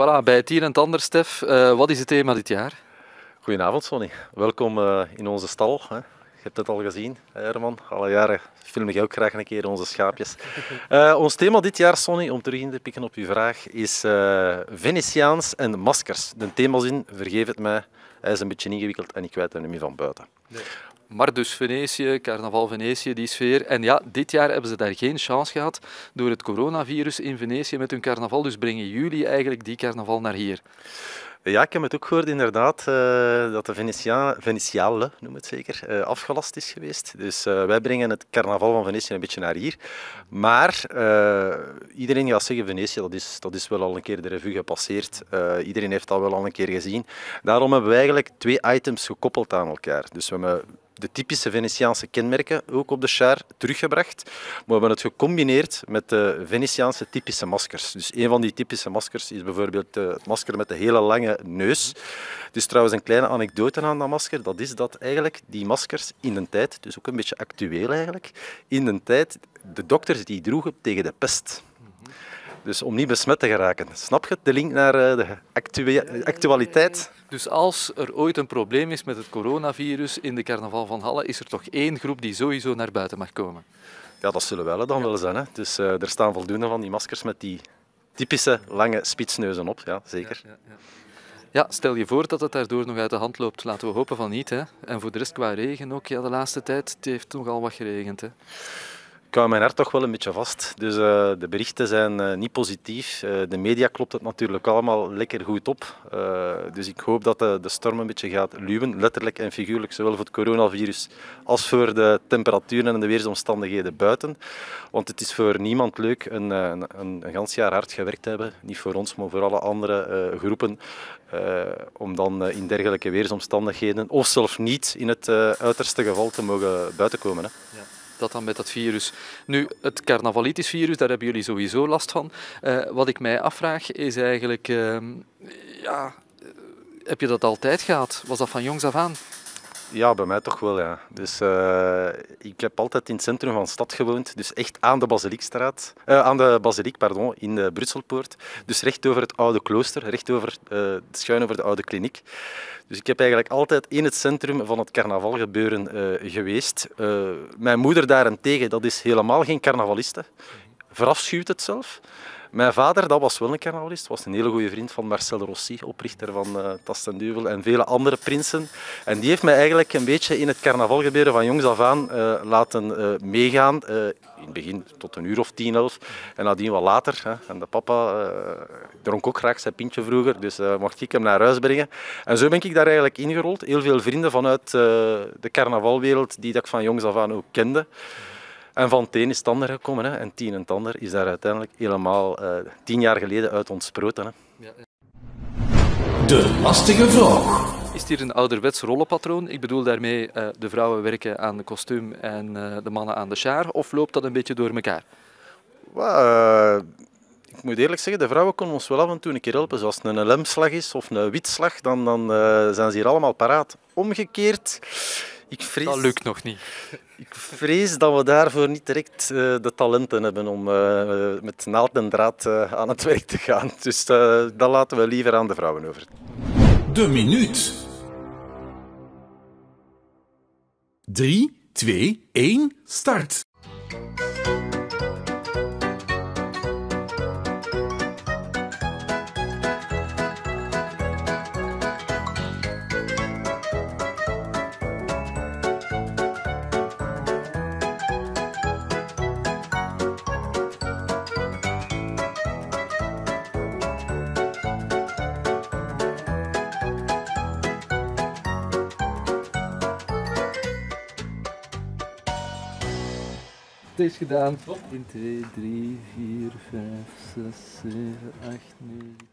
Voilà, bij het hier en het ander, Stef. Eh, wat is het thema dit jaar? Goedenavond, Sonny. Welkom eh, in onze stal. Hè. Je hebt het al gezien, Herman. Alle jaren film ik ook graag een keer onze schaapjes. Eh, ons thema dit jaar, Sonny, om terug in te pikken op uw vraag, is uh, Venetiaans en maskers. De themazin, vergeef het mij, hij is een beetje ingewikkeld en ik weet hem niet meer van buiten. Nee maar dus Venetië, carnaval Venetië, die sfeer. En ja, dit jaar hebben ze daar geen chance gehad door het coronavirus in Venetië met hun carnaval. Dus brengen jullie eigenlijk die carnaval naar hier? Ja, ik heb het ook gehoord inderdaad eh, dat de Venetia Venetiale, noem het zeker, eh, afgelast is geweest. Dus eh, wij brengen het carnaval van Venetië een beetje naar hier. Maar iedereen gaat zeggen, Venetië, dat is, dat is wel al een keer de revue gepasseerd. iedereen heeft dat wel al een keer gezien. Daarom hebben we eigenlijk twee items gekoppeld aan elkaar. Dus we hebben de typische Venetiaanse kenmerken ook op de char teruggebracht. Maar we hebben het gecombineerd met de Venetiaanse typische maskers. Dus een van die typische maskers is bijvoorbeeld eh, het masker met de hele lange neus. Dus trouwens een kleine anekdote aan dat masker. Dat is dat eigenlijk die maskers in de tijd, dus ook een beetje actueel eigenlijk, in de tijd de dokters die droegen tegen de pest. Dus om niet besmet te geraken. Snap je de link naar eh, de actualiteit? Dus als er ooit een probleem is met het coronavirus in de carnaval van Halle, is er toch één groep die sowieso naar buiten mag komen? Ja, dat zullen wel dan wel zijn. Hè. Dus eh, er staan voldoende van die maskers met die typische lange spitsneuzen op. Ja, zeker. Ja, ja, ja. stel je voor dat het daardoor nog uit de hand loopt. Laten we hopen van niet. Hè. En voor de rest qua regen ook. Ja, de laatste tijd het heeft nogal wat geregend. Hè ik hou mijn hart toch wel een beetje vast. Dus eh, de berichten zijn eh, niet positief. Eh, de media klopt het natuurlijk allemaal lekker goed op. dus ik hoop dat de, de storm een beetje gaat luwen, letterlijk en figuurlijk, zowel voor het coronavirus als voor de temperaturen en de weersomstandigheden buiten. Want het is voor niemand leuk een, een, een, gans jaar hard gewerkt hebben, niet voor ons, maar voor alle andere groepen, om dan in dergelijke weersomstandigheden, of zelfs niet in het uiterste geval, te mogen buiten komen. Hè. Ja dat dan met dat virus. Nu, het carnavalitisch virus, daar hebben jullie sowieso last van. Eh, wat ik mij afvraag is eigenlijk, ehm, ja, eh, heb je dat altijd gehad? Was dat van jongs af aan? Ja, bij mij toch wel, ja. Dus eh, ik heb altijd in het centrum van de stad gewoond, dus echt aan de Basiliekstraat, eh, aan de Basiliek, pardon, in de eh, Brusselpoort Dus recht over het oude klooster, recht over, uh, schuin over de oude kliniek. Dus ik heb eigenlijk altijd in het centrum van het carnavalgebeuren geweest. mijn moeder daarentegen, dat is helemaal geen carnavaliste, verafschuwt het zelf. Mijn vader, dat was wel een carnavalist, was een hele goede vriend van Marcel Rossi, oprichter van uh, en Duvel en vele andere prinsen. En die heeft mij eigenlijk een beetje in het carnavalgebeuren van jongs af aan eh, laten eh, meegaan. in het begin tot een uur of tien, elf. En nadien wat later. Hè. En de papa dronk ook graag zijn pintje vroeger, dus mocht ik hem naar huis brengen. En zo ben ik daar eigenlijk ingerold. Heel veel vrienden vanuit de carnavalwereld die dat ik van jongs af aan ook kende. En van het is tander gekomen. Hè. En tien en tander is daar uiteindelijk helemaal eh, tien jaar geleden uit ontsproten. Hè. De lastige vraag. Is hier een ouderwets rollenpatroon? Ik bedoel daarmee, eh, de vrouwen werken aan de kostuum en eh, de mannen aan de sjaar. Of loopt dat een beetje door elkaar? ik moet eerlijk zeggen, de vrouwen konden ons wel af en toe een keer helpen. Zoals het een lemslag is of een witslag, dan, dan zijn ze hier allemaal paraat. Omgekeerd ik vrees, dat lukt nog niet. Ik vrees dat we daarvoor niet direct eh, de talenten hebben om eh, eh, met naald en draad aan het werk te gaan. Dus dat laten we liever aan de vrouwen over. De minuut. 3, 2, 1, start. is gedaan. 1, 2, 3, 4, 5, 6, 7, 8, 9.